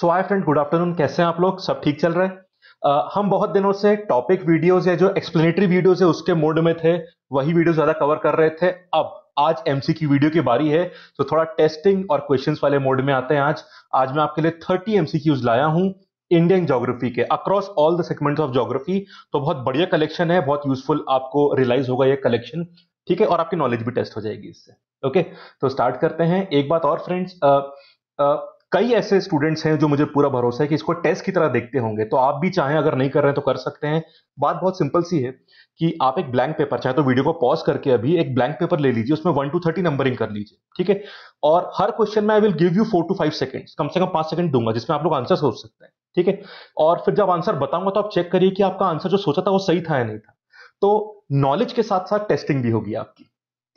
सो hi friend good afternoon कैसे हैं आप लोग सब ठीक चल रहा है uh, हम बहुत दिनों से टॉपिक वीडियोस या जो एक्सप्लेनेटरी वीडियोस है उसके मोड में थे वही वीडियो ज्यादा कवर कर रहे थे अब आज एमसी की वीडियो की बारी है तो थोड़ा टेस्टिंग और क्वेश्चन वाले मोड में आते हैं आज आज मैं आपके लिए थर्टी एमसीक्यूज लाया हूं इंडियन ज्योग्राफी के across all the segments of geography तो बहुत बढ़िया कलेक्शन है बहुत यूजफुल आपको रियलाइज होगा ये कलेक्शन ठीक है और आपकी नॉलेज भी टेस्ट हो जाएगी इससे ओके तो स्टार्ट करते हैं एक बात और फ्रेंड्स कई ऐसे स्टूडेंट्स हैं जो मुझे पूरा भरोसा है कि इसको टेस्ट की तरह देखते होंगे तो आप भी चाहें अगर नहीं कर रहे हैं तो कर सकते हैं बात बहुत सिंपल सी है कि आप एक ब्लैंक पेपर चाहे तो वीडियो को पॉज करके अभी एक ब्लैंक पेपर ले लीजिए उसमें वन टू थर्टी नंबरिंग कर लीजिए ठीक है और हर क्वेश्चन में I will give you four to five seconds कम से कम पांच सेकंड दूंगा जिसमें आप लोग आंसर सोच सकते हैं ठीक है और फिर जब आंसर बताऊंगा तो आप चेक करिए कि आपका आंसर जो सोचा था वो सही था या नहीं था तो नॉलेज के साथ साथ टेस्टिंग भी होगी आपकी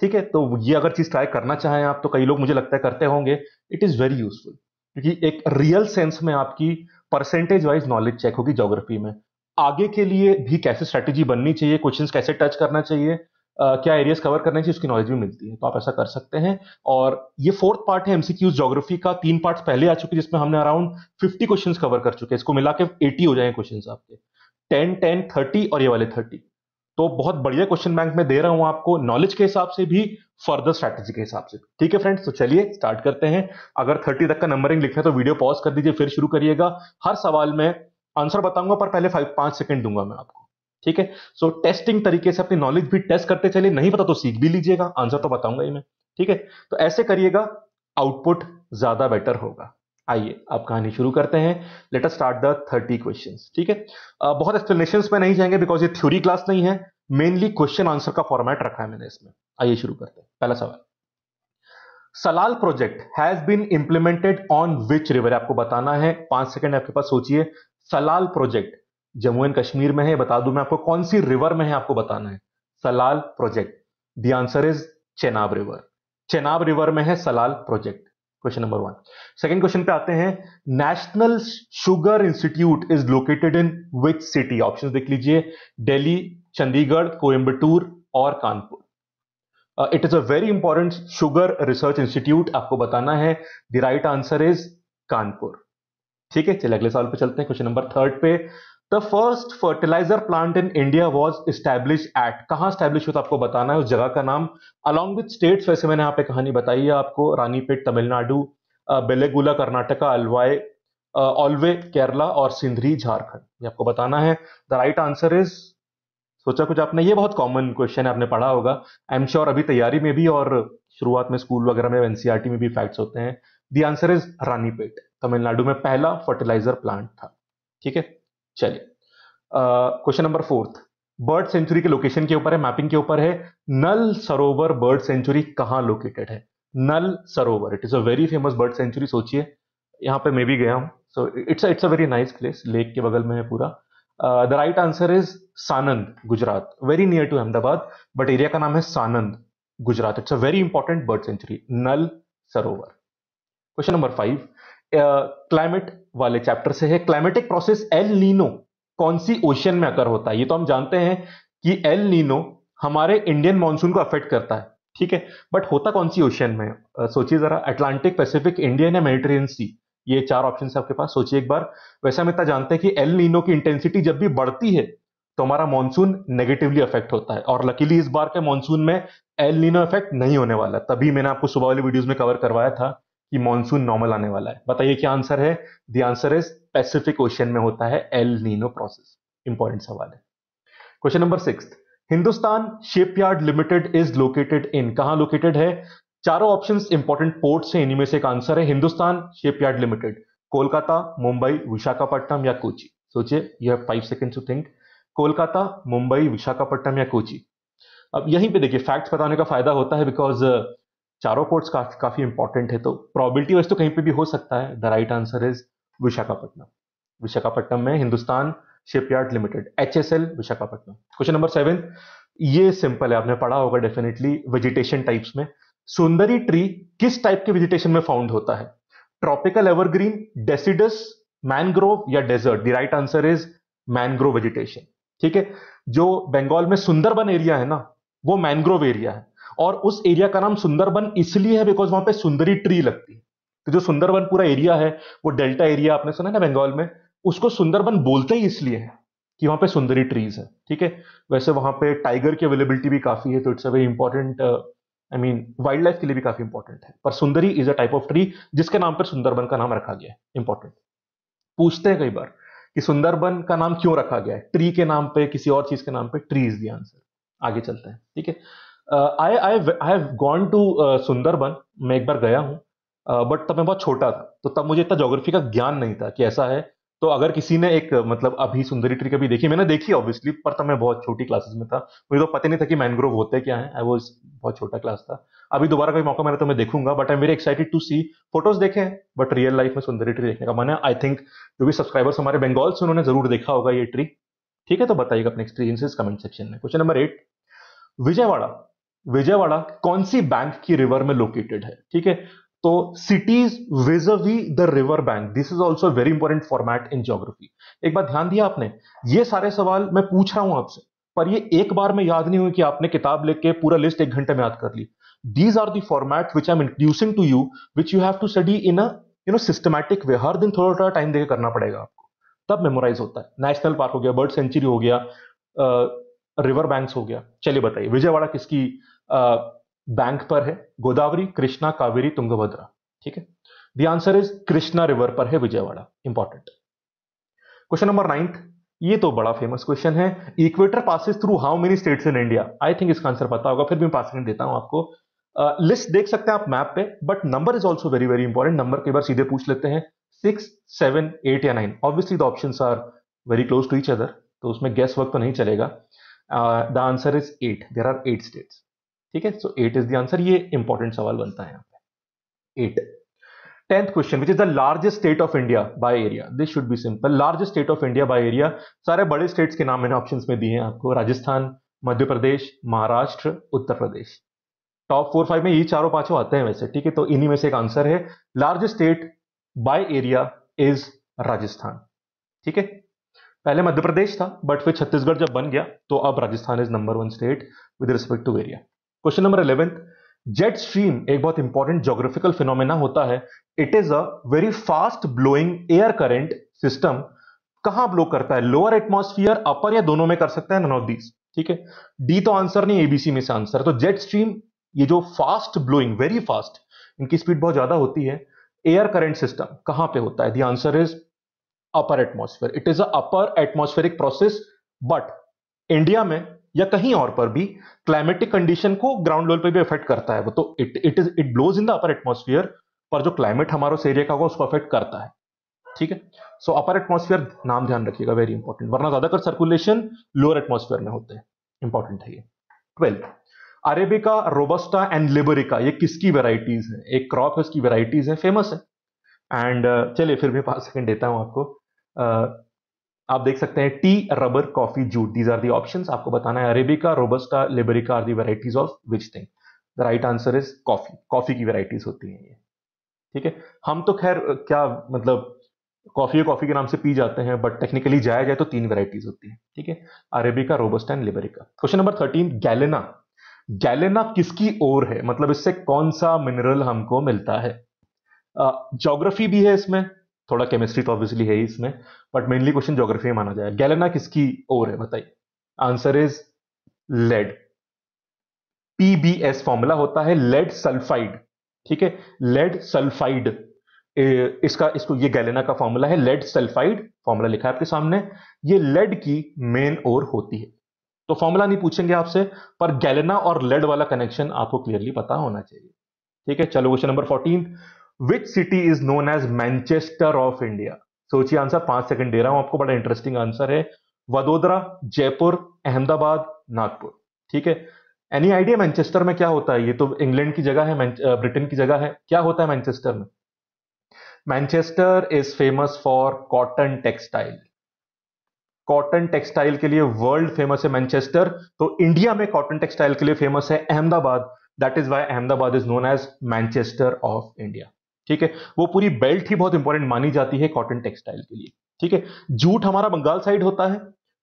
ठीक है तो ये अगर चीज ट्राई करना चाहें आप तो कई लोग मुझे लगता है करते होंगे इट इज वेरी यूजफुल क्योंकि एक रियल सेंस में आपकी परसेंटेज वाइज नॉलेज चेक होगी ज्योग्राफी में आगे के लिए भी कैसे स्ट्रेटेजी बननी चाहिए क्वेश्चन कैसे टच करना चाहिए Uh, क्या एरियाज कवर करने चाहिए उसकी नॉलेज भी मिलती है तो आप ऐसा कर सकते हैं और ये फोर्थ पार्ट है एमसीक्यूज ज्योग्राफी का तीन पार्ट पहले आ चुके जिसमें हमने अराउंड फिफ्टी क्वेश्चन कवर कर चुके हैं इसको मिला के एटी हो जाएंगे क्वेश्चन आपके टेन टेन थर्टी और ये वाले थर्टी तो बहुत बढ़िया क्वेश्चन बैंक में दे रहा हूं आपको नॉलेज के हिसाब से भी फर्दर स्ट्रैटेजी के हिसाब से ठीक है फ्रेंड्स तो चलिए स्टार्ट करते हैं अगर थर्टी तक का नंबरिंग लिखा है तो वीडियो पॉज कर दीजिए फिर शुरू करिएगा हर सवाल में आंसर बताऊंगा पर पहले फाइव पांच सेकंड दूंगा मैं आपको ठीक है सो टेस्टिंग तरीके से अपनी नॉलेज भी टेस्ट करते चलिए नहीं पता तो सीख भी लीजिएगा आंसर तो बताऊंगा ही मैं ठीक है तो ऐसे करिएगा आउटपुट ज्यादा बेटर होगा आइए अब कहानी शुरू करते हैं let us start the thirty question ठीक है uh, बहुत एक्सप्लेनेशन में नहीं जाएंगे बिकॉज ये थ्योरी क्लास नहीं है मेनली क्वेश्चन आंसर का फॉर्मेट रखा है मैंने इसमें आइए शुरू करते हैं पहला सवाल Salal project has been implemented on which river आपको बताना है पांच सेकंड आपके पास सोचिए सलाल प्रोजेक्ट जम्मू एंड कश्मीर में है बता दू मैं आपको कौन सी रिवर में है आपको बताना है Salal project the answer is Chenab river Chenab river में है Salal project question number one second question पे आते हैं national sugar institute is located in which city option देख लीजिए डेली चंडीगढ़ कोयम्बटूर और Kanpur it is a very important sugar research institute आपको बताना है the right answer is Kanpur ठीक है चलिए अगले सवाल पे चलते हैं क्वेश्चन नंबर थर्ड पे the first fertilizer plant in India was establish at कहां स्टैब्लिश हुआ था आपको बताना है उस जगह का नाम अलॉन्ग विथ स्टेट्स वैसे मैंने यहाँ पे कहानी बताई है आपको रानीपेट तमिलनाडु बेलेगुला कर्नाटका अलवाए ऑलवे केरला और सिंधरी झारखंड ये आपको बताना है द राइट आंसर इज सोचा कुछ आपने ये बहुत कॉमन क्वेश्चन है आपने पढ़ा होगा आई एम श्योर अभी तैयारी में भी और शुरुआत में स्कूल वगैरह में एनसीआरटी e में भी फैक्ट्स होते हैं the answer is Ranipet Tamil Nadu में पहला फर्टिलाइजर प्लांट था ठीक है चलिए question number fourth bird sanctuary के लोकेशन के ऊपर है मैपिंग के ऊपर है नल सरोवर बर्ड सेंचुरी कहाँ लोकेटेड है Nal Sarovar it is a very famous bird sanctuary सोचिए यहाँ पे मैं भी गया हूँ so it's it's a very nice place lake के बगल में है पूरा the right answer is Sanand Gujarat very near to Ahmedabad but area का नाम है Sanand Gujarat it's a very important bird sanctuary Nal Sarovar question number five climate वाले चैप्टर से है क्लाइमेटिक प्रोसेस एल नीनो कौन सी ओशियन में अकर होता है ये तो हम जानते हैं कि एल नीनो हमारे इंडियन मानसून को अफेक्ट करता है ठीक है बट होता कौन सी ओशियन में सोचिए जरा अटलांटिक पैसिफिक इंडियन या मेडिटेरियन सी ये चार ऑप्शन आपके पास सोचिए एक बार वैसे हम इतना जानते हैं कि एल नीनो की इंटेंसिटी जब भी बढ़ती है तो हमारा मानसून नेगेटिवली अफेक्ट होता है और लकीली इस बार के मानसून में एल नीनो इफेक्ट नहीं होने वाला तभी मैंने आपको सुबह वाली वीडियोस में कवर करवाया था कि मॉनसून नॉर्मल आने वाला है बताइए क्या आंसर है the answer is Pacific ocean में होता है एल नीनो प्रोसेस इंपॉर्टेंट सवाल है question number six Hindustan shipyard limited is located in कहा लोकेटेड है चारों ऑप्शंस इंपॉर्टेंट पोर्ट से इनमें से एक आंसर है हिंदुस्तान शिपयार्ड लिमिटेड कोलकाता मुंबई विशाखापट्टनम या कोची सोचिए you have five second to think Kolkata Mumbai Visakhapatnam या कोची अब यहीं पे देखिए फैक्ट्स बताने का फायदा होता है बिकॉज uh, चारों कोर्ट्स काफी काफी इंपॉर्टेंट है तो प्रॉबिलिटी वाइज तो कहीं पे भी हो सकता है the right answer is Visakhapatnam Visakhapatnam में Hindustan shipyard limited H S L Visakhapatnam question number seven ये सिंपल है आपने पढ़ा होगा डेफिनेटली वेजिटेशन टाइप्स में सुंदरी ट्री किस टाइप के वेजिटेशन में फाउंड होता है ट्रॉपिकल एवरग्रीन डेसिडस मैनग्रोव या desert the right answer is mangrove vegetation ठीक है जो बंगाल में सुंदरबन एरिया है ना वो मैनग्रोव एरिया है और उस एरिया का नाम सुंदरबन इसलिए है बिकॉज वहां पे सुंदरी ट्री लगती है तो जो सुंदरबन पूरा एरिया है वो डेल्टा एरिया आपने सुना ना बंगाल में उसको सुंदरबन बोलते ही इसलिए है कि वहां पे सुंदरी ट्रीज है ठीक है वैसे वहां पे टाइगर की अवेलेबिलिटी भी काफी है तो it's a very important I mean wild life के लिए भी काफी इंपॉर्टेंट है पर sundari is a type of tree जिसके नाम पर सुंदरबन का नाम रखा गया है इंपॉर्टेंट पूछते हैं कई बार कि सुंदरबन का नाम क्यों रखा गया है ट्री के नाम पे किसी और चीज के नाम पे ट्री इज दी आंसर आगे चलते हैं ठीक है I I I have gone to Sundarban मैं एक बार गया हूँ बट uh, तब मैं बहुत छोटा था तो तब मुझे इतना जोग्राफी का ज्ञान नहीं था कि ऐसा है तो अगर किसी ने एक मतलब अभी सुंदरी ट्री कभी देखी मैंने देखी ऑब्वियसली पर तब मैं बहुत छोटी क्लासेस में था मुझे तो पता नहीं था कि मैनग्रोव होते क्या है आई वॉज बहुत छोटा क्लास था अभी दोबारा कोई मौका मिला तो मैं देखूंगा but I am very excited to see photos देखे बट रियल लाइफ में सुंदरी ट्री देखने का मैंने आई थिंक जो भी सब्सक्राइबर्स हमारे बंगाल से उन्होंने जरूर देखा होगा ये ट्री ठीक है तो बताइएगा अपने एक्सपीरियंसेस कमेंट सेक्शन में question number eight Vijayawada Vijayawada कौन सी बैंक की रिवर में लोकेटेड है ठीक है तो cities which we the river bank this is also very important format in geography एक बार ध्यान दिया आपने ये सारे सवाल मैं पूछ रहा हूं आपसे पर ये एक बार में याद नहीं हुई कि आपने किताब लिख के पूरा लिस्ट एक घंटे में याद कर ली these are the format which I am introducing to you which you have to study in a you know systematic way हर दिन थोड़ा थोड़ा टाइम देकर करना पड़ेगा आपको तब मेमोराइज होता है नेशनल पार्क हो गया बर्ड सेंचुरी हो गया रिवर बैंक्स हो गया चलिए बताइए विजयवाड़ा किसकी बैंक पर है गोदावरी कृष्णा कावेरी तुंगभद्रा ठीक है the answer is Krishna river पर है Vijayawada important question number ninth ये तो बड़ा फेमस क्वेश्चन है equator passes through how many states in India I think इसका आंसर पता होगा फिर भी मैं पास देता हूं आपको लिस्ट uh, देख सकते हैं आप मैप पे but number is also very very important number कई बार सीधे पूछ लेते हैं सिक्स सेवन एट या nine obviously the option are very close to each other तो उसमें गैस वर्क तो नहीं चलेगा the answer is eight there are eight states ठीक है so eight is the answer ये इंपॉर्टेंट सवाल बनता है पे eight tenth question which is the largest state of India by area this should be simple largest state of India by area सारे बड़े states के नाम मैंने ऑप्शन में दिए हैं आपको Rajasthan Madhya Pradesh Maharashtra Uttar Pradesh top four five में ये चारों पांचों आते हैं वैसे ठीक है तो इन्हीं में से एक आंसर है largest state by area is Rajasthan ठीक है पहले मध्य प्रदेश था बट फिर छत्तीसगढ़ जब बन गया तो अब Rajasthan is number one state with respect to area question number eleventh jet stream एक बहुत इंपॉर्टेंट जोग्राफिकल फिनोमेना होता है it is a very fast blowing air current system कहां ब्लो करता है लोअर एटमोस्फियर अपर या दोनों में कर सकता है नन ऑफ दीज ठीक है डी तो आंसर नहीं एबीसी में से आंसर तो जेट स्ट्रीम ये जो फास्ट ब्लोइंग वेरी फास्ट इनकी स्पीड बहुत ज्यादा होती है एयर करेंट सिस्टम कहां पे होता है the answer is upper atmosphere it is a upper atmospheric process but India में या कहीं और पर भी क्लाइमेटिक कंडीशन को ग्राउंड लेवल पर भी अफेक्ट करता है वो तो it it is it blows in the upper atmosphere पर जो क्लाइमेट हमारा उस एरिया का होगा उसको अफेक्ट करता है ठीक है सो अपर एटमोस्फियर नाम ध्यान रखिएगा वेरी इंपॉर्टेंट वरना ज्यादातर सर्कुलेशन लोअर एटमोस्फेयर में होते हैं इंपॉर्टेंट है ये twelfth arabica robusta and liberica ये किसकी वेराइटीज है एक क्रॉप है उसकी वेराइटीज है फेमस है एंड चलिए फिर भी पांच सेकंड देता हूं आपको आप देख सकते हैं tea rubber coffee jute these are the option आपको बताना है arabica robusta liberica are the varieties of which thing the right answer is coffee coffee की वेराइटीज होती है ये ठीक है हम तो खैर क्या मतलब कॉफी कॉफी के नाम से पी जाते हैं बट टेक्निकली जाया जाए तो तीन वेराइटीज होती है ठीक है arabica robusta and liberica question number thirteen galena galena किसकी ओर है मतलब इससे कौन सा मिनरल हमको मिलता है जोग्राफी भी है इसमें थोड़ा केमिस्ट्री तो ऑब्वियसली है ही इसमें बट मेनली क्वेश्चन जोग्राफी में माना जाए गैलेना किसकी ओर है बताइए answer is lead P B S formula होता है लेड सल्फाइड ठीक है लेड सल्फाइड इसका इसको ये गैलेना का फॉर्मूला है लेड सल्फाइड फॉर्मूला लिखा है आपके सामने ये लेड की मेन ओर होती है तो फॉर्मूला नहीं पूछेंगे आपसे पर गैलेना और लेड वाला कनेक्शन आपको क्लियरली पता होना चाहिए ठीक है चलो question number fourteen which city is known as Manchester of India सोचिए आंसर पांच सेकंड दे रहा हूं आपको बड़ा इंटरेस्टिंग आंसर है वडोदरा जयपुर अहमदाबाद नागपुर ठीक है एनी आइडिया मैनचेस्टर में क्या होता है ये तो इंग्लैंड की जगह है ब्रिटेन की जगह है क्या होता है मैनचेस्टर में Manchester is famous for cotton textile cotton textile के लिए वर्ल्ड फेमस है मैनचेस्टर तो इंडिया में कॉटन टेक्सटाइल के लिए फेमस है Ahmedabad that is why Ahmedabad is known as Manchester of India ठीक है वो पूरी बेल्ट ही बहुत इंपॉर्टेंट मानी जाती है कॉटन टेक्सटाइल के लिए ठीक है जूट हमारा बंगाल साइड होता है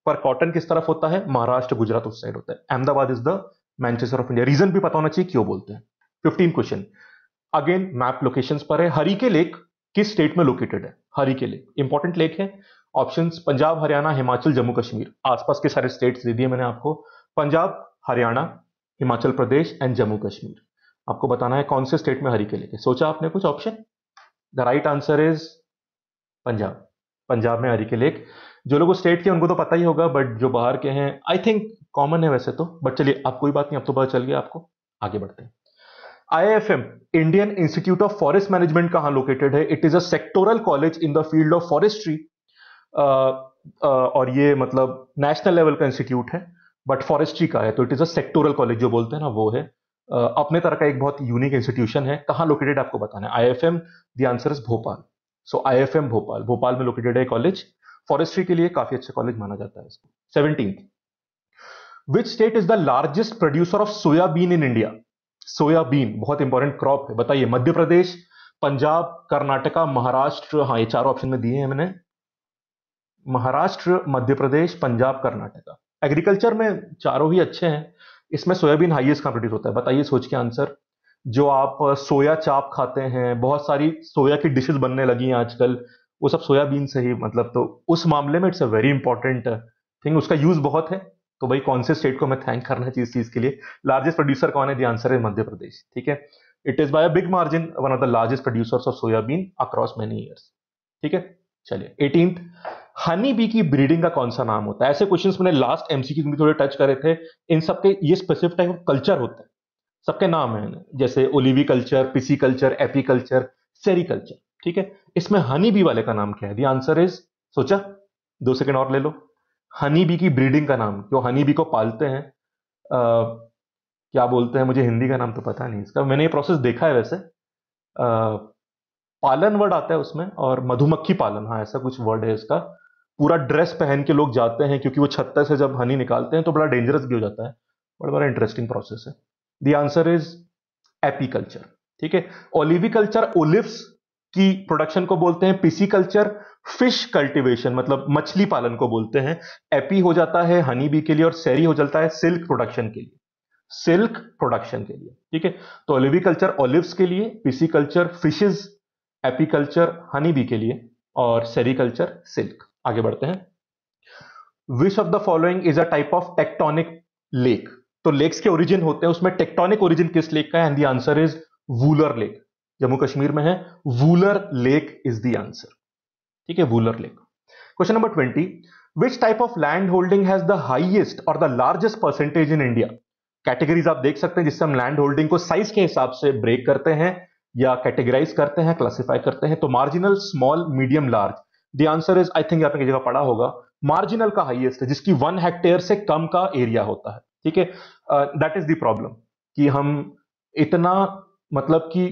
पर कॉटन किस तरफ होता है महाराष्ट्र गुजरात उस साइड होता है Ahmedabad is the Manchester of India reason भी पता होना चाहिए क्यों बोलते हैं fifteen question again map location पर है हरी के लेक किस स्टेट में लोकेटेड है Harike lake important lake है ऑप्शन पंजाब हरियाणा हिमाचल जम्मू कश्मीर आसपास के सारे स्टेट्स दे दिए मैंने आपको पंजाब हरियाणा हिमाचल प्रदेश एंड जम्मू कश्मीर आपको बताना है कौन से स्टेट में हरी केले के सोचा आपने कुछ option the right answer is Punjab Punjab में हरी के लेक जो लोग स्टेट के उनको तो पता ही होगा बट जो बाहर के हैं आई थिंक कॉमन है वैसे तो बट चलिए आप कोई बात नहीं अब तो पता चल गया आपको आगे बढ़ते हैं um Indian institute of forest management कहाँ लोकेटेड है it is a sectoral college in the field of forestry और ये मतलब नेशनल लेवल का इंस्टीट्यूट है बट फॉरेस्ट्री का है तो it is a sectoral college जो बोलते हैं ना वो है अपने तरह का एक बहुत यूनिक इंस्टीट्यूशन है कहाँ लोकेटेड आपको बताना है I F M the answer answer is Bhopal so I F M Bhopal Bhopal में लोकेटेड है कॉलेज फॉरेस्ट्री के लिए काफी अच्छा कॉलेज माना जाता है इसको seventeen which state is the largest producer of soybean in India soybean बहुत इंपॉर्टेंट क्रॉप है बताइए मध्य प्रदेश पंजाब कर्नाटका महाराष्ट्र हाँ ये चारों ऑप्शन में दिए हैं मैंने महाराष्ट्र मध्य प्रदेश पंजाब कर्नाटका एग्रीकल्चर में चारों ही अच्छे हैं इसमें सोयाबीन हाइएस्ट का प्रोड्यूस होता है बताइए सोच के आंसर जो आप सोया चाप खाते हैं बहुत सारी सोया की डिशेज बनने लगी हैं आजकल वो सब सोयाबीन से ही मतलब तो उस मामले में it's a very important thing उसका यूज बहुत है तो भाई कौन से स्टेट को मैं थैंक करना चाहिए इस चीज के लिए लार्जेस्ट प्रोड्यूसर कौन है दी आंसर है मध्य प्रदेश ठीक है it is by a big margin one of the largest producers of soybean across many years ठीक है चलिए एटीन हनी बी की ब्रीडिंग का कौन सा नाम होता है ऐसे क्वेश्चन मैंने लास्ट एमसी में थोड़े टच करे थे इन सबके ये स्पेसिफिक टाइप ऑफ कल्चर होते हैं सबके नाम है जैसे oliviculture pisciculture apiculture sericulture ठीक है इसमें हनी बी वाले का नाम क्या है दी आंसर इज सोचा दो सेकेंड और ले लो हनी बी की ब्रीडिंग का नाम जो हनी बी को पालते हैं आ, क्या बोलते हैं मुझे हिंदी का नाम तो पता नहीं इसका मैंने ये प्रोसेस देखा है वैसे आ, पालन वर्ड आता है उसमें और मधुमक्खी पालन हाँ ऐसा कुछ वर्ड है इसका पूरा ड्रेस पहन के लोग जाते हैं क्योंकि वो छत्ता से जब हनी निकालते हैं तो बड़ा डेंजरस भी हो जाता है बड़ा बड़ा इंटरेस्टिंग प्रोसेस है द आंसर इज एपीकल्चर ठीक है ओलिवी कल्चर ओलिव्स की प्रोडक्शन को बोलते हैं पीसी कल्चर फिश कल्टीवेशन मतलब मछली पालन को बोलते हैं एपी हो जाता है हनी बी के लिए और सैरी हो जाता है सिल्क प्रोडक्शन के लिए सिल्क प्रोडक्शन के लिए ठीक है तो ओलिवी कल्चर ओलिव्स के लिए pisciculture fishes apiculture honey bee के लिए और सेरिकल्चर सिल्क आगे बढ़ते हैं which of the following is a type of tectonic lake तो लेक्स के ओरिजिन होते हैं उसमें टेक्टोनिक ओरिजिन किस लेक का है and the answer is Wular lake Jammu Kashmir में है Wular lake is the answer ठीक है Wular lake question number twenty which type of land holding has the highest और the largest percentage in India categories आप देख सकते हैं जिससे हम लैंड होल्डिंग को साइज के हिसाब से ब्रेक करते हैं या कैटेगराइज करते हैं क्लासिफाई करते हैं तो marginal small medium large answer is I think आपने जगह पढ़ा होगा मार्जिनल का हाइएस्ट है जिसकी वन हेक्टेयर से कम का एरिया होता है ठीक है दैट इज द प्रॉब्लम कि हम इतना मतलब कि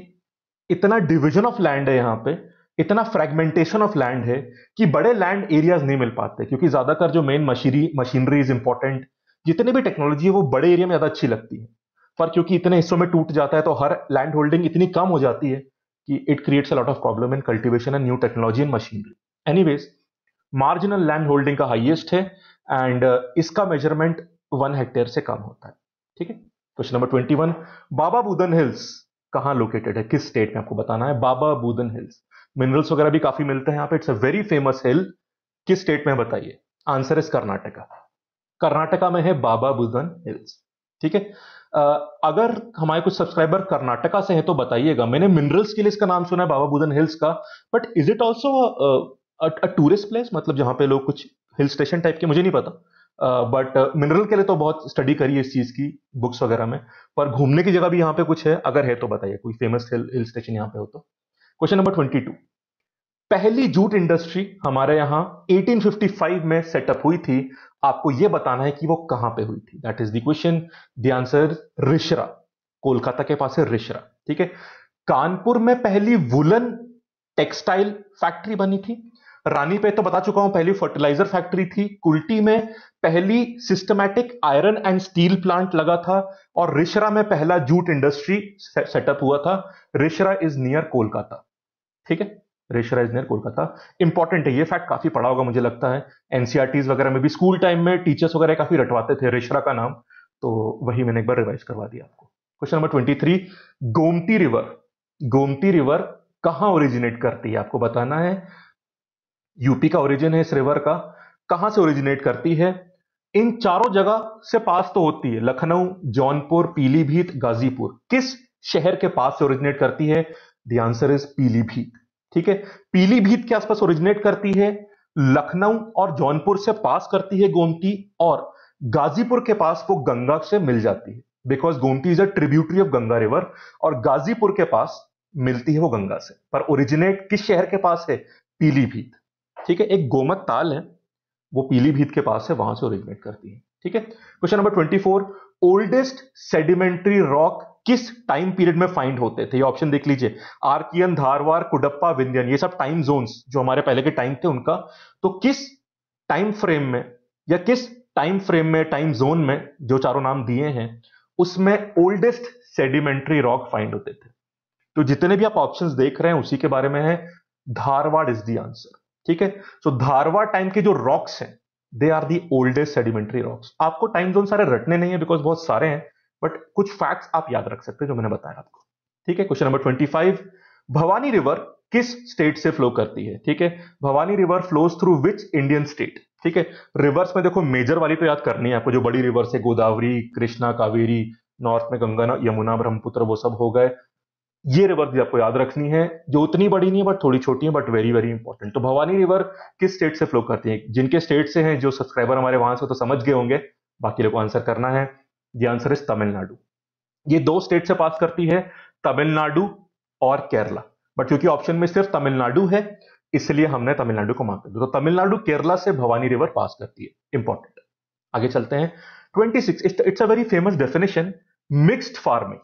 इतना डिविजन ऑफ लैंड है यहाँ पे इतना फ्रेगमेंटेशन ऑफ लैंड है कि बड़े लैंड एरियाज नहीं मिल पाते क्योंकि ज्यादातर जो main machinery machinery is important जितनी भी टेक्नोलॉजी है वो बड़े एरिया में ज्यादा अच्छी लगती है पर क्योंकि इतने हिस्सों में टूट जाता है तो हर लैंड होल्डिंग इतनी कम हो जाती है कि it creates a lot of problem in cultivation and new technology and machinery anyways marginal land holding का हाईएस्ट है एंड uh, इसका मेजरमेंट वन हेक्टेयर से कम होता है ठीक है question number twenty one Baba Budan hills कहां लोकेटेड है किस स्टेट में आपको बताना है बाबा बुदन हिल्स मिनरल्स वगैरह भी काफी मिलते हैं यहाँ पे it's a very famous hill किस स्टेट में बताइए आंसर इज कर्नाटका कर्नाटका में है बाबा बुदन हिल्स ठीक है uh, अगर हमारे कुछ सब्सक्राइबर कर्नाटका से है तो बताइएगा मैंने मिनरल्स के लिए इसका नाम सुना है बाबा बुदन हिल्स का but is it also tourist place मतलब जहाँ पे लोग कुछ हिल स्टेशन टाइप के मुझे नहीं पता बट uh, मिनरल uh, के लिए तो बहुत स्टडी करी है इस चीज़ की बुक्स वगैरह में पर घूमने की जगह भी यहाँ पे कुछ है अगर है तो बताइए कोई फेमस हिल स्टेशन यहाँ पे हो तो क्वेश्चन नंबर ट्वेंटी टू पहली जूट इंडस्ट्री हमारे यहाँ 1855 में सेटअप हुई थी आपको यह बताना है कि वो कहाँ पे हुई थी that is the question the answer Rishra Kolkata के पास है रिशरा ठीक है कानपुर में पहली वुलन टेक्सटाइल फैक्ट्री बनी थी रानी पे तो बता चुका हूं पहली फर्टिलाइजर फैक्ट्री थी कुल्टी में पहली systematic iron and steel plant लगा था और रिशरा में पहला जूट इंडस्ट्री सेटअप हुआ था रिशरा इज नियर कोलकाता ठीक है Rishra is near Kolkata important है ये फैक्ट काफी पढ़ा होगा मुझे लगता है एनसीआरटीज वगैरह में भी स्कूल टाइम में टीचर्स वगैरह काफी रटवाते थे रेशरा का नाम तो वही मैंने एक बार रिवाइज करवा दिया आपको question number twenty three Gomti river Gomti river कहां ओरिजिनेट करती है आपको बताना है यूपी का ओरिजिन है इस रिवर का कहां से ओरिजिनेट करती है इन चारों जगह से पास तो होती है लखनऊ जौनपुर पीलीभीत गाजीपुर किस शहर के पास से ओरिजिनेट करती है दी आंसर इज पीलीभीत ठीक है पीलीभीत के आसपास ओरिजिनेट करती है लखनऊ और जौनपुर से पास करती है गोमती और गाजीपुर के पास वो गंगा से मिल जाती है because Gomti is a tributary of Ganga river और गाजीपुर के पास मिलती है वो गंगा से पर ओरिजिनेट किस शहर के पास है पीलीभीत ठीक है एक गोमत ताल है वो पीलीभीत के पास है वहां से ओरिजिनेट करती है ठीक है question number twenty four oldest sedimentary rock किस टाइम पीरियड में फाइंड होते थे ये ऑप्शन देख लीजिए आर्कियन धारवार कुडप्पा विंध्यन ये सब टाइम जोन जो हमारे पहले के टाइम थे उनका तो किस टाइम फ्रेम में या किस टाइम फ्रेम में टाइम जोन में जो चारों नाम दिए हैं उसमें ओल्डेस्ट सेडिमेंट्री रॉक फाइंड होते थे तो जितने भी आप ऑप्शंस देख रहे हैं उसी के बारे में है धारवाड़ इज द आंसर ठीक है सो धारवा टाइम के जो रॉक्स हैं they are the oldest sedimentary rocks आपको टाइम जोन सारे रटने नहीं है बिकॉज बहुत सारे हैं बट कुछ फैक्ट्स आप याद रख सकते हैं जो मैंने बताया आपको ठीक है question number twenty five Bhavani river किस स्टेट से फ्लो करती है ठीक है Bhavani river flows through which Indian state ठीक है रिवर्स में देखो मेजर वाली तो याद करनी है आपको जो बड़ी रिवर्स है गोदावरी कृष्णा कावेरी नॉर्थ में गंगा यमुना ब्रह्मपुत्र वो सब हो गए ये रिवर भी आपको याद रखनी है जो उतनी बड़ी नहीं है बट थोड़ी छोटी है बट वेरी वेरी इंपॉर्टेंट तो भवानी रिवर किस स्टेट से फ्लो करती है जिनके स्टेट से हैं जो सब्सक्राइबर हमारे वहां से तो समझ गए होंगे बाकी लोग को आंसर करना है ये आंसर इज तमिलनाडु ये दो स्टेट से पास करती है तमिलनाडु और केरला बट क्योंकि ऑप्शन में सिर्फ तमिलनाडु है इसलिए हमने तमिलनाडु को मार्क कर दिया तो तमिलनाडु केरला से भवानी रिवर पास करती है इंपॉर्टेंट आगे चलते हैं twenty six it's a very famous definition mixed farming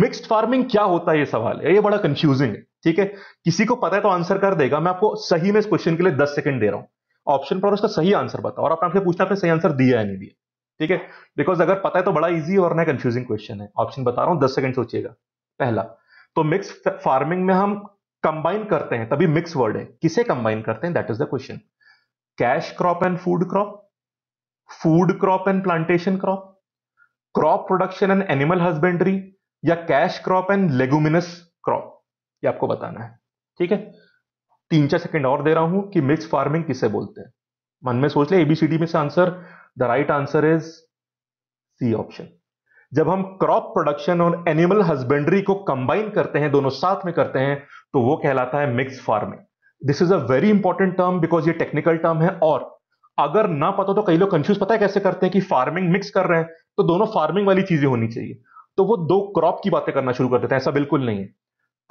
mixed farming क्या होता है ये सवाल है ये बड़ा कंफ्यूजिंग है ठीक है किसी को पता है तो आंसर कर देगा मैं आपको सही में इस क्वेश्चन के लिए दस सेकंड दे रहा हूं ऑप्शन पर उसका सही आंसर बताओ और आपसे पूछना आपने सही आंसर दिया है नहीं दिया ठीक है बिकॉज अगर पता है तो बड़ा ईजी और ना कंफ्यूजिंग क्वेश्चन है ऑप्शन बता रहा हूं दस सेकंड सोचिएगा पहला तो मिक्स फार्मिंग में हम कंबाइन करते हैं तभी मिक्स वर्ड है किसे कंबाइन करते हैं that is the question cash crop and food crop food crop and plantation crop crop production and animal husbandry या cash crop and leguminous crop ये आपको बताना है ठीक है तीन चार सेकंड और दे रहा हूं कि मिक्स फार्मिंग किसे बोलते हैं मन में सोच ले एबीसीडी में से answer the right answer is C option जब हम क्रॉप प्रोडक्शन और एनिमल हस्बेंड्री को कंबाइन करते हैं दोनों साथ में करते हैं तो वो कहलाता है mix farming this is a very important term because ये टेक्निकल टर्म है और अगर ना पता तो कई लोग कंफ्यूज पता है कैसे करते हैं कि फार्मिंग मिक्स कर रहे हैं तो दोनों फार्मिंग वाली चीजें होनी चाहिए तो वो दो क्रॉप की बातें करना शुरू कर देते हैं ऐसा बिल्कुल नहीं है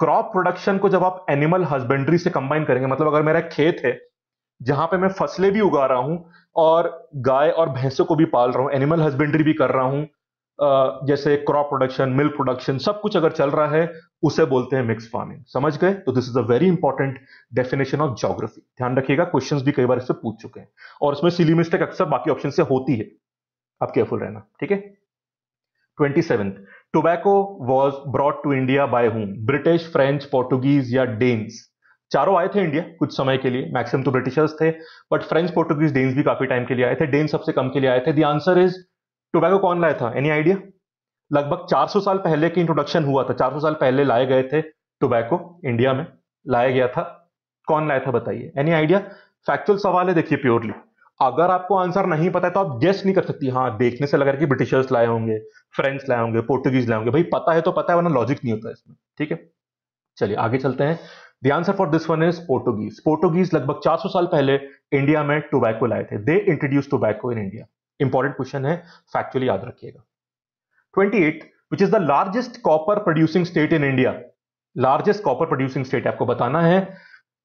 क्रॉप प्रोडक्शन को जब आप एनिमल हस्बेंड्री से कंबाइन करेंगे मतलब अगर मेरा खेत है जहां पे मैं फसलें भी उगा रहा हूं और गाय और भैंसों को भी पाल रहा हूं एनिमल हस्बेंड्री भी कर रहा हूं जैसे क्रॉप प्रोडक्शन मिल्क प्रोडक्शन सब कुछ अगर चल रहा है उसे बोलते हैं मिक्स फार्मिंग समझ गए तो this is a very important definition of geography ध्यान रखिएगा क्वेश्चन भी कई बार इससे पूछ चुके हैं और उसमें सिली मिस्टेक अक्सर बाकी ऑप्शन से होती है आप केयरफुल रहना ठीक है 27th tobacco was brought to India by whom British French Portuguese या डेन्स चारों आए थे इंडिया कुछ समय के लिए मैक्सिमम तो ब्रिटिशर्स थे बट फ्रेंच पोर्टुगीज डेन्स भी काफी टाइम के लिए आए थे डेन्स सबसे कम के लिए आए थे दी आंसर इज टोबैको कौन लाया था एनी आइडिया लगभग 400 साल पहले के इंट्रोडक्शन हुआ था 400 साल पहले लाए गए थे टोबैको इंडिया में लाया गया था कौन लाया था बताइए एनी आइडिया फैक्चुअल सवाल है देखिए प्योरली अगर आपको आंसर नहीं पता है तो आप गेस नहीं कर सकती हाँ देखने से लग रहा है कि ब्रिटिशर्स लाए होंगे फ्रेंच लाए होंगे पोर्टुगीज लाए होंगे भाई पता है तो पता है वरना लॉजिक नहीं होता इसमें ठीक है चलिए आगे चलते हैं the answer for this one is Portuguese Portuguese लगभग 400 साल पहले इंडिया में टोबैको लाए थे they introduce tobacco in India important question है फैक्चुअली याद रखिएगा twenty eight which is the largest copper producing state in India largest copper producing state आपको बताना है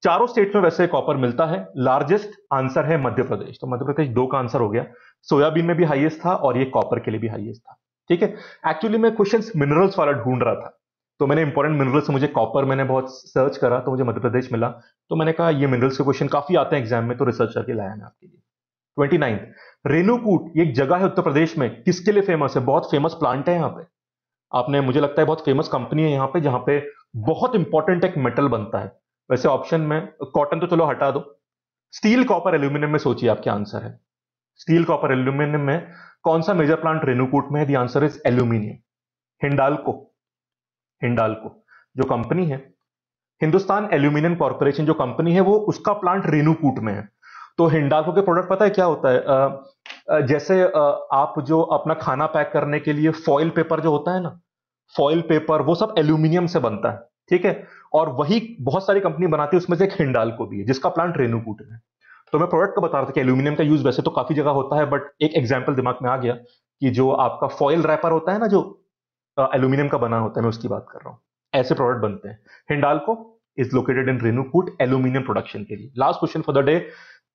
चारों स्टेट में वैसे कॉपर मिलता है लार्जेस्ट आंसर है मध्य प्रदेश तो मध्य प्रदेश दो का आंसर हो गया सोयाबीन में भी हाईएस्ट था और ये कॉपर के लिए भी हाईएस्ट था ठीक है एक्चुअली मैं क्वेश्चन मिनरल्स वाला ढूंढ रहा था तो मैंने इंपॉर्टेंट मिनरल्स से मुझे कॉपर मैंने बहुत सर्च करा तो मुझे मध्य प्रदेश मिला तो मैंने कहा ये मिनरल्स के क्वेश्चन काफी आते हैं एग्जाम में तो रिसर्च करके लाया मैं आपके लिए ट्वेंटी नाइन्थ रेणुकूट एक जगह है उत्तर प्रदेश में किसके लिए फेमस है बहुत फेमस प्लांट है यहाँ पे आपने मुझे लगता है बहुत फेमस कंपनी है यहाँ पे जहाँ पे बहुत इंपॉर्टेंट एक मेटल बनता है वैसे ऑप्शन में कॉटन तो चलो हटा दो स्टील कॉपर एल्यूमिनियम में सोचिए आपके आंसर है स्टील कॉपर एल्यूमिनियम में कौन सा मेजर प्लांट रेणुकूट में है answer is aluminium Hindalco Hindalco जो कंपनी है हिंदुस्तान एल्यूमिनियम कॉर्पोरेशन जो कंपनी है वो उसका प्लांट रेणुकूट में है तो हिंडाल्को के प्रोडक्ट पता है क्या होता है जैसे आप जो अपना खाना पैक करने के लिए फॉइल पेपर जो होता है ना फॉइल पेपर वो सब एल्यूमिनियम से बनता है ठीक है और वही बहुत सारी कंपनी बनाती है उसमें से एक को भी है जिसका प्लांट रेनुकूट में तो मैं प्रोडक्ट का बता रहा था कि एल्यूमिनियम का यूज वैसे तो काफी जगह होता है बट एक एग्जाम्पल दिमाग में आ गया कि जो आपका फॉयल रैपर होता है ना जो एल्यूमिनियम का बना होता है मैं उसकी बात कर रहा हूँ ऐसे प्रोडक्ट बनते हैं Hindalco is located in Renukoot aluminium production के लिए last question for the day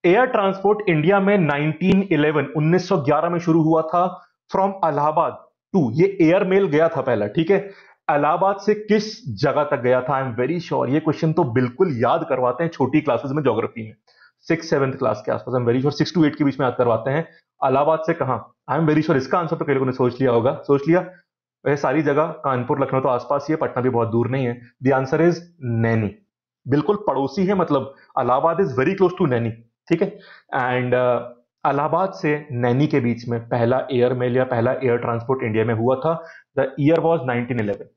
air transport India में 1911 1911 में शुरू हुआ था फ्रॉम अलाहाबाद टू ये एयर मेल गया था पहला ठीक है इलाहाबाद से किस जगह तक गया था आई एम वेरी श्योर ये क्वेश्चन तो बिल्कुल याद करवाते हैं छोटी क्लासेस में ज्योग्राफी में सिक्स सेवंथ क्लास के आसपास I am very sure six to eight के बीच में याद करवाते हैं अलाहाबाद से कहा आई एम वेरी श्योर इसका आंसर तो कई लोगों ने सोच लिया होगा सोच लिया वह सारी जगह कानपुर लखनऊ तो आसपास ही है पटना भी बहुत दूर नहीं है द आंसर इज नैनी बिल्कुल पड़ोसी है मतलब Allahabad is very close to Naini ठीक है एंड अलाहाबाद uh, से नैनी के बीच में पहला एयर मेल या पहला एयर ट्रांसपोर्ट इंडिया में हुआ था the year was nineteen eleven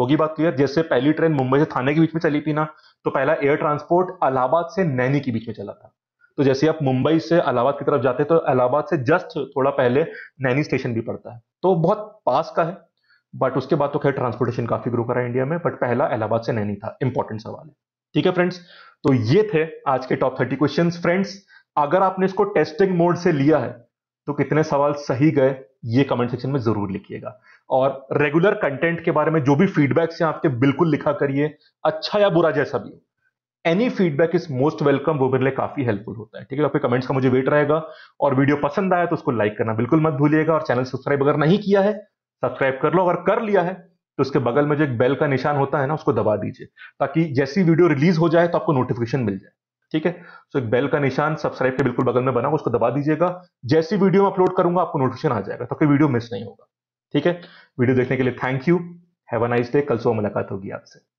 होगी बात क्लियर जैसे पहली ट्रेन मुंबई से थाने के बीच में चली थी ना तो पहला एयर ट्रांसपोर्ट अलाहाबाद से नैनी के बीच में चला था तो जैसे आप मुंबई से अलाहाबाद की तरफ जाते तो अलाहाबाद से जस्ट थोड़ा पहले नैनी स्टेशन भी पड़ता है तो बहुत पास का है बट उसके बाद तो खैर ट्रांसपोर्टेशन काफी ग्रो करा इंडिया में बट पहला अलाहाबाद से नैनी था इंपॉर्टेंट सवाल है ठीक है फ्रेंड्स तो ये थे आज के टॉप थर्टी क्वेश्चन फ्रेंड्स अगर आपने इसको टेस्टिंग मोड से लिया है तो कितने सवाल सही गए ये कमेंट सेक्शन में जरूर लिखिएगा और रेगुलर कंटेंट के बारे में जो भी फीडबैक्स हैं आपके बिल्कुल लिखा करिए अच्छा या बुरा जैसा भी हो any feedback is most welcome वो मेरे लिए काफी हेल्पफुल होता है ठीक है आपके कमेंट्स का मुझे वेट रहेगा और वीडियो पसंद आया तो उसको लाइक करना बिल्कुल मत भूलिएगा और चैनल सब्सक्राइब अगर नहीं किया है सब्सक्राइब कर लो अगर कर लिया है तो उसके बगल में जो एक बेल का निशान होता है ना उसको दबा दीजिए ताकि जैसी वीडियो रिलीज हो जाए तो आपको नोटिफिकेशन मिल जाए ठीक है सो एक बेल का निशान सब्सक्राइब के बिल्कुल बगल में बना उसको दबा दीजिएगा जैसी वीडियो में अपलोड करूंगा आपको नोटिफिकेशन आ जाएगा तो कोई वीडियो मिस नहीं होगा ठीक है वीडियो देखने के लिए thank you have a nice day कल सुबह मुलाकात होगी आपसे